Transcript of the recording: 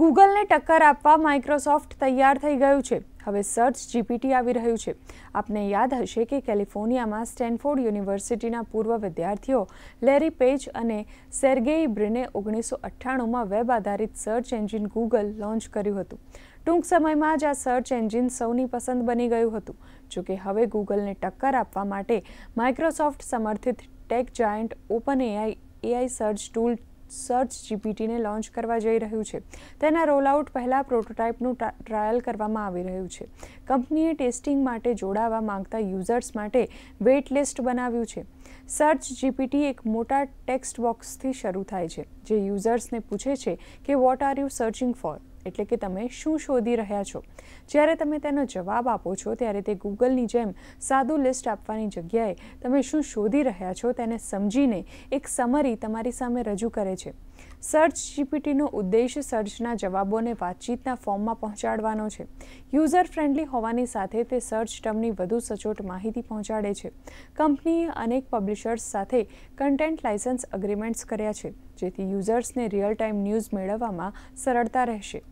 ગૂગલને ટક્કર આપવા માઇક્રોસોફ્ટ તૈયાર થઈ ગયું છે હવે સર્ચ જીપીટી આવી રહ્યું છે આપને યાદ હશે કે કેલિફોર્નિયામાં સ્ટેનફોર્ડ યુનિવર્સિટીના પૂર્વ વિદ્યાર્થીઓ લેરી પેજ અને સેર્ગેઈ બ્રિને ઓગણીસો અઠ્ઠાણુંમાં વેબ આધારિત સર્ચ એન્જિન ગૂગલ લોન્ચ કર્યું હતું ટૂંક સમયમાં જ આ સર્ચ એન્જિન સૌની પસંદ બની ગયું હતું જોકે હવે ગૂગલને ટક્કર આપવા માટે માઇક્રોસોફ્ટ સમર્થિત tech giant OpenAI AI search tool search જીપીટીને લોન્ચ કરવા જઈ રહ્યું છે તેના રોલઆઉટ પહેલાં પ્રોટોટાઇપનું ટ્રાયલ કરવામાં આવી રહ્યું છે કંપનીએ ટેસ્ટિંગ માટે જોડાવા માંગતા યુઝર્સ માટે વેઇટ લિસ્ટ બનાવ્યું છે સર્ચ જીપીટી એક મોટા ટેક્સ્ટ બોક્સથી શરૂ થાય છે જે યુઝર્સને પૂછે છે કે what are you searching for એટલે કે તમે શું શોધી રહ્યા છો જ્યારે તમે તેનો જવાબ આપો છો ત્યારે તે ગૂગલની જેમ સાદું લિસ્ટ આપવાની જગ્યાએ તમે શું શોધી રહ્યા છો તેને સમજીને એક સમરી તમારી સામે રજૂ કરે છે સર્ચ જીપીટીનો ઉદ્દેશ સર્ચના જવાબોને વાતચીતના ફોર્મમાં પહોંચાડવાનો છે યુઝર ફ્રેન્ડલી હોવાની સાથે તે સર્ચ ટર્મની વધુ સચોટ માહિતી પહોંચાડે છે કંપનીએ અનેક પબ્લિશર્સ સાથે કન્ટેન્ટ લાઇસન્સ અગ્રીમેન્ટ્સ કર્યા છે જેથી યુઝર્સને રિયલ ટાઈમ ન્યૂઝ મેળવવામાં સરળતા રહેશે